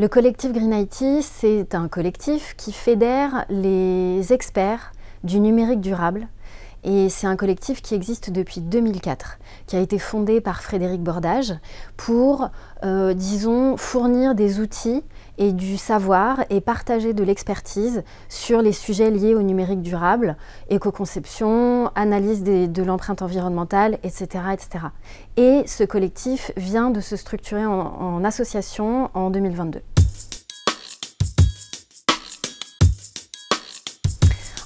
Le collectif Green IT, c'est un collectif qui fédère les experts du numérique durable. Et c'est un collectif qui existe depuis 2004, qui a été fondé par Frédéric Bordage pour, euh, disons, fournir des outils et du savoir et partager de l'expertise sur les sujets liés au numérique durable, éco-conception, analyse de l'empreinte environnementale, etc., etc. Et ce collectif vient de se structurer en association en 2022.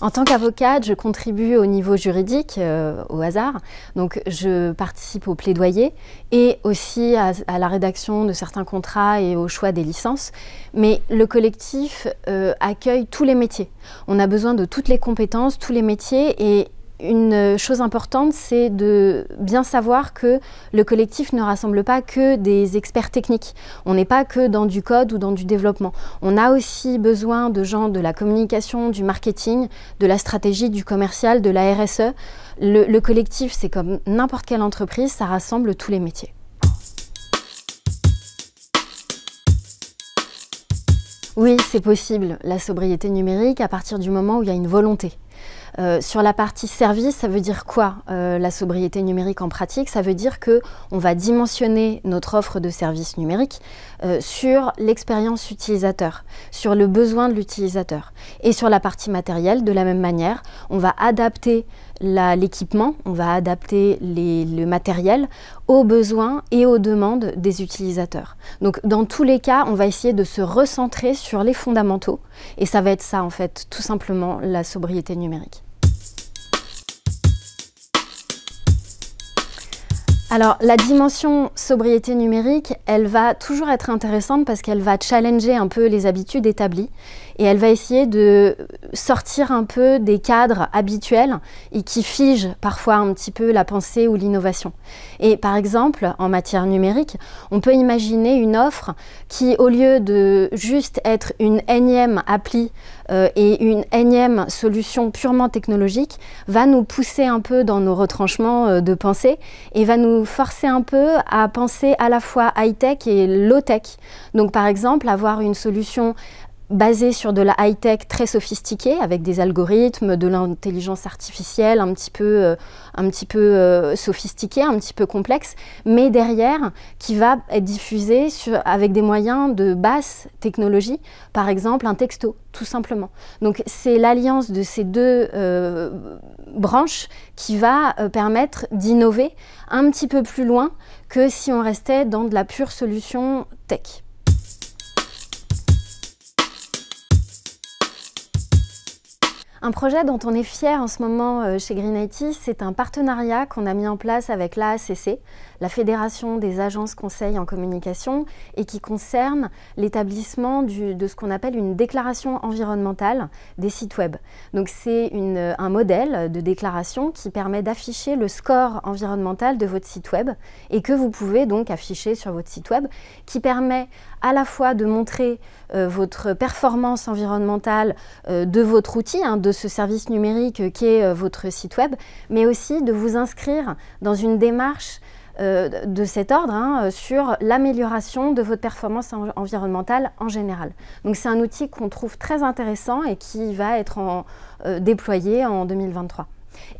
En tant qu'avocate, je contribue au niveau juridique, euh, au hasard. Donc, je participe au plaidoyer et aussi à, la rédaction de certains contrats et au choix des licences. Mais le collectif euh, accueille tous les métiers. On a besoin de toutes les compétences, tous les métiers et une chose importante, c'est de bien savoir que le collectif ne rassemble pas que des experts techniques. On n'est pas que dans du code ou dans du développement. On a aussi besoin de gens de la communication, du marketing, de la stratégie, du commercial, de la RSE. Le, collectif, c'est comme n'importe quelle entreprise, ça rassemble tous les métiers. Oui, c'est possible, la sobriété numérique, à partir du moment où il y a une volonté. Euh, sur la partie service, ça veut dire quoi euh, la sobriété numérique en pratique Ça veut dire que on va dimensionner notre offre de services numériques euh, sur l'expérience utilisateur, sur le besoin de l'utilisateur. Et sur la partie matérielle, de la même manière, on va adapter l'équipement, on va adapter les, le matériel aux besoins et aux demandes des utilisateurs. Donc dans tous les cas, on va essayer de se recentrer sur les fondamentaux et ça va être ça en fait, tout simplement la sobriété numérique. Alors, la dimension sobriété numérique, elle va toujours être intéressante parce qu'elle va challenger un peu les habitudes établies et elle va essayer de sortir un peu des cadres habituels et qui figent parfois un petit peu la pensée ou l'innovation. Et par exemple, en matière numérique, on peut imaginer une offre qui, au lieu de juste être une énième appli euh, et une énième solution purement technologique va nous pousser un peu dans nos retranchements euh, de pensée et va nous forcer un peu à penser à la fois high-tech et low-tech. Donc par exemple, avoir une solution basé sur de la high-tech très sophistiquée, avec des algorithmes, de l'intelligence artificielle un petit peu, euh, peu euh, sophistiquée, un petit peu complexe, mais derrière, qui va être diffusée avec des moyens de basse technologie, par exemple un texto, tout simplement. Donc c'est l'alliance de ces deux euh, branches qui va permettre d'innover un petit peu plus loin que si on restait dans de la pure solution tech. Un projet dont on est fier en ce moment euh, chez Green IT, c'est un partenariat qu'on a mis en place avec l'AACC, la Fédération des agences conseils en communication, et qui concerne l'établissement de ce qu'on appelle une déclaration environnementale des sites web. Donc c'est un modèle de déclaration qui permet d'afficher le score environnemental de votre site web et que vous pouvez donc afficher sur votre site web, qui permet à la fois de montrer euh, votre performance environnementale euh, de votre outil, hein, ce service numérique euh, qu'est euh, votre site web, mais aussi de vous inscrire dans une démarche euh, de cet ordre hein, sur l'amélioration de votre performance environnementale en général. Donc c'est un outil qu'on trouve très intéressant et qui va être en, déployé en 2023.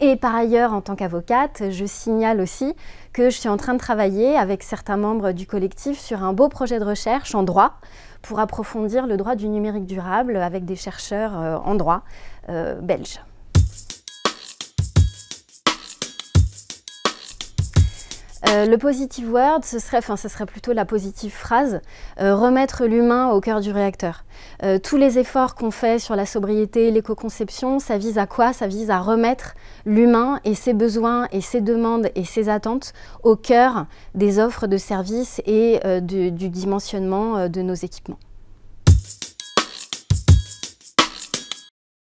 Et par ailleurs, en tant qu'avocate, je signale aussi que je suis en train de travailler avec certains membres du collectif sur un beau projet de recherche en droit pour approfondir le droit du numérique durable avec des chercheurs euh, en droit euh, belges. Euh, le positive word, ce serait, enfin, serait plutôt la positive phrase, euh, remettre l'humain au cœur du réacteur. Euh, tous les efforts qu'on fait sur la sobriété, l'éco-conception, ça vise à quoi Ça vise à remettre l'humain et ses besoins et ses demandes et ses attentes au cœur des offres de services et du dimensionnement de nos équipements.